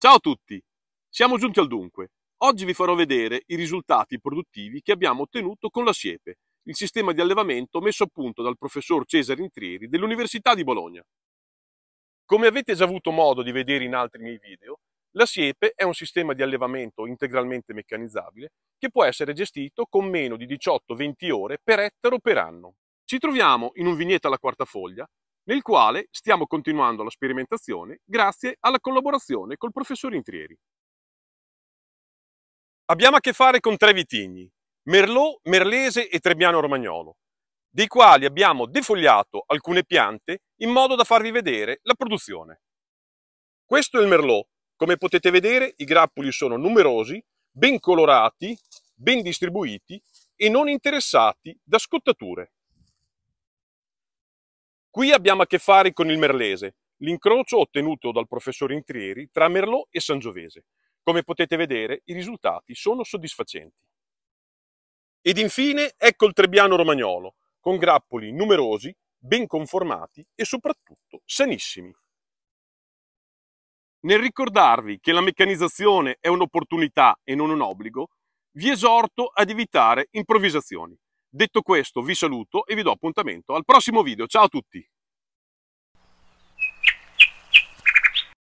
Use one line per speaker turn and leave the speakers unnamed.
Ciao a tutti! Siamo giunti al dunque. Oggi vi farò vedere i risultati produttivi che abbiamo ottenuto con la siepe, il sistema di allevamento messo a punto dal professor Cesare Intrieri dell'Università di Bologna. Come avete già avuto modo di vedere in altri miei video, la siepe è un sistema di allevamento integralmente meccanizzabile che può essere gestito con meno di 18-20 ore per ettaro per anno. Ci troviamo in un vigneto alla quarta foglia nel quale stiamo continuando la sperimentazione grazie alla collaborazione col professor Intrieri. Abbiamo a che fare con tre vitigni, Merlot, Merlese e Trebbiano Romagnolo, dei quali abbiamo defogliato alcune piante in modo da farvi vedere la produzione. Questo è il Merlot. Come potete vedere i grappoli sono numerosi, ben colorati, ben distribuiti e non interessati da scottature. Qui abbiamo a che fare con il merlese, l'incrocio ottenuto dal professor Intrieri tra Merlot e Sangiovese. Come potete vedere, i risultati sono soddisfacenti. Ed infine ecco il Trebbiano romagnolo, con grappoli numerosi, ben conformati e soprattutto sanissimi. Nel ricordarvi che la meccanizzazione è un'opportunità e non un obbligo, vi esorto ad evitare improvvisazioni. Detto questo vi saluto e vi do appuntamento al prossimo video. Ciao a tutti!